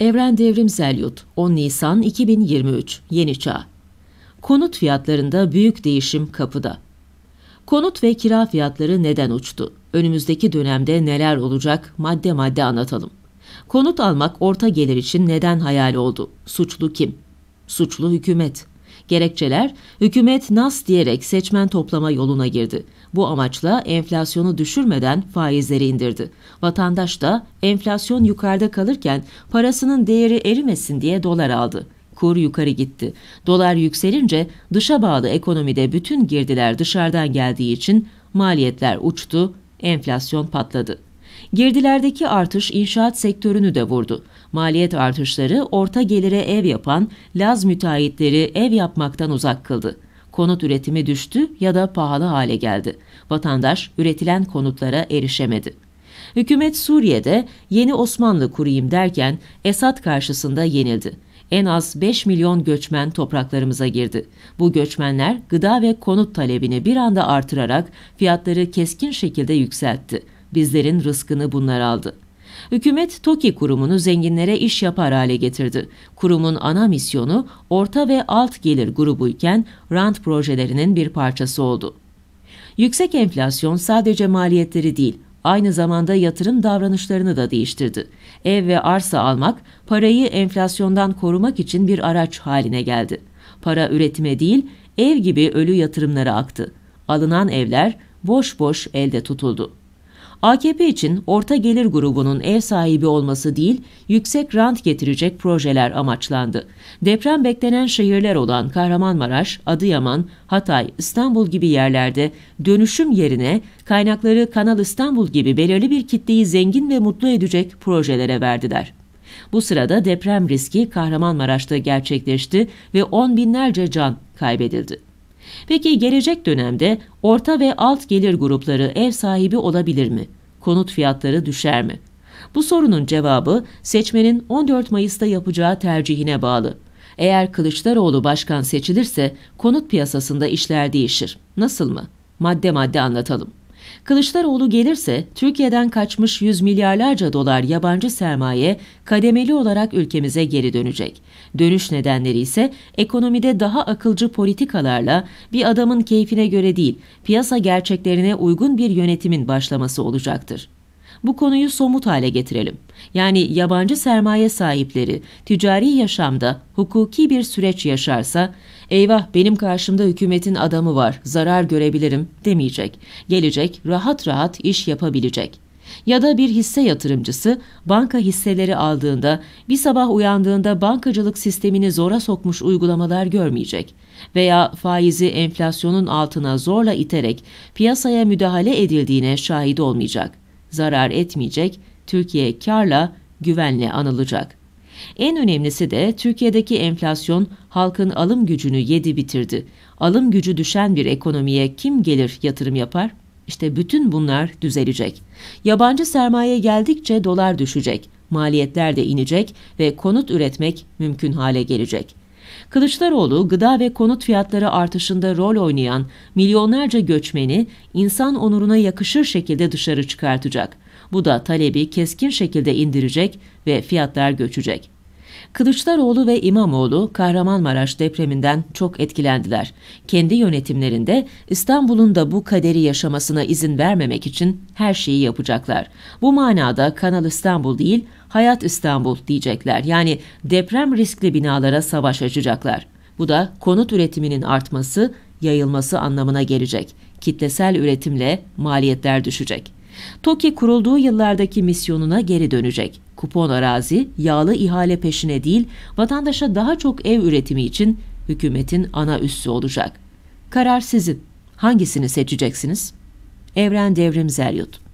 Evren Devrim Selyut, 10 Nisan 2023, Yeni Çağ. Konut fiyatlarında büyük değişim kapıda. Konut ve kira fiyatları neden uçtu? Önümüzdeki dönemde neler olacak? Madde madde anlatalım. Konut almak orta gelir için neden hayal oldu? Suçlu kim? Suçlu hükümet. Gerekçeler hükümet nas diyerek seçmen toplama yoluna girdi. Bu amaçla enflasyonu düşürmeden faizleri indirdi. Vatandaş da enflasyon yukarıda kalırken parasının değeri erimesin diye dolar aldı kur yukarı gitti. Dolar yükselince dışa bağlı ekonomide bütün girdiler dışarıdan geldiği için maliyetler uçtu, enflasyon patladı. Girdilerdeki artış inşaat sektörünü de vurdu. Maliyet artışları orta gelire ev yapan Laz müteahhitleri ev yapmaktan uzak kıldı. Konut üretimi düştü ya da pahalı hale geldi. Vatandaş üretilen konutlara erişemedi. Hükümet Suriye'de yeni Osmanlı kurayım derken Esad karşısında yenildi en az 5 milyon göçmen topraklarımıza girdi. Bu göçmenler gıda ve konut talebini bir anda artırarak fiyatları keskin şekilde yükseltti bizlerin rızkını bunlar aldı. Hükümet TOKİ kurumunu zenginlere iş yapar hale getirdi. Kurumun ana misyonu orta ve alt gelir grubuyken rant projelerinin bir parçası oldu. Yüksek enflasyon sadece maliyetleri değil, aynı zamanda yatırım davranışlarını da değiştirdi. Ev ve arsa almak, parayı enflasyondan korumak için bir araç haline geldi. Para üretime değil, ev gibi ölü yatırımlara aktı. Alınan evler boş boş elde tutuldu. AKP için orta gelir grubunun ev sahibi olması değil, yüksek rant getirecek projeler amaçlandı. Deprem beklenen şehirler olan Kahramanmaraş, Adıyaman, Hatay, İstanbul gibi yerlerde dönüşüm yerine kaynakları Kanal İstanbul gibi belirli bir kitleyi zengin ve mutlu edecek projelere verdiler. Bu sırada deprem riski Kahramanmaraş'ta gerçekleşti ve on binlerce can kaybedildi. Peki gelecek dönemde orta ve alt gelir grupları ev sahibi olabilir mi? Konut fiyatları düşer mi? Bu sorunun cevabı seçmenin 14 Mayıs'ta yapacağı tercihine bağlı. Eğer Kılıçdaroğlu başkan seçilirse konut piyasasında işler değişir. Nasıl mı? Madde madde anlatalım. Kılıçdaroğlu gelirse Türkiye'den kaçmış yüz milyarlarca dolar yabancı sermaye kademeli olarak ülkemize geri dönecek. Dönüş nedenleri ise ekonomide daha akılcı politikalarla bir adamın keyfine göre değil, piyasa gerçeklerine uygun bir yönetimin başlaması olacaktır. Bu konuyu somut hale getirelim. Yani yabancı sermaye sahipleri ticari yaşamda hukuki bir süreç yaşarsa, eyvah benim karşımda hükümetin adamı var, zarar görebilirim demeyecek. Gelecek, rahat rahat iş yapabilecek. Ya da bir hisse yatırımcısı banka hisseleri aldığında bir sabah uyandığında bankacılık sistemini zora sokmuş uygulamalar görmeyecek veya faizi enflasyonun altına zorla iterek piyasaya müdahale edildiğine şahit olmayacak zarar etmeyecek, Türkiye karla, güvenle anılacak. En önemlisi de Türkiye'deki enflasyon halkın alım gücünü yedi bitirdi. Alım gücü düşen bir ekonomiye kim gelir yatırım yapar? İşte bütün bunlar düzelecek. Yabancı sermaye geldikçe dolar düşecek, maliyetler de inecek ve konut üretmek mümkün hale gelecek. Kılıçdaroğlu, gıda ve konut fiyatları artışında rol oynayan milyonlarca göçmeni insan onuruna yakışır şekilde dışarı çıkartacak. Bu da talebi keskin şekilde indirecek ve fiyatlar göçecek. Kılıçdaroğlu ve İmamoğlu Kahramanmaraş depreminden çok etkilendiler. Kendi yönetimlerinde İstanbul'un da bu kaderi yaşamasına izin vermemek için her şeyi yapacaklar. Bu manada Kanal İstanbul değil, Hayat İstanbul diyecekler. Yani deprem riskli binalara savaş açacaklar. Bu da konut üretiminin artması, yayılması anlamına gelecek. Kitlesel üretimle maliyetler düşecek. TOKİ kurulduğu yıllardaki misyonuna geri dönecek. Kupon arazi, yağlı ihale peşine değil, vatandaşa daha çok ev üretimi için hükümetin ana üssü olacak. Karar sizin. Hangisini seçeceksiniz? Evren Devrim Zeryut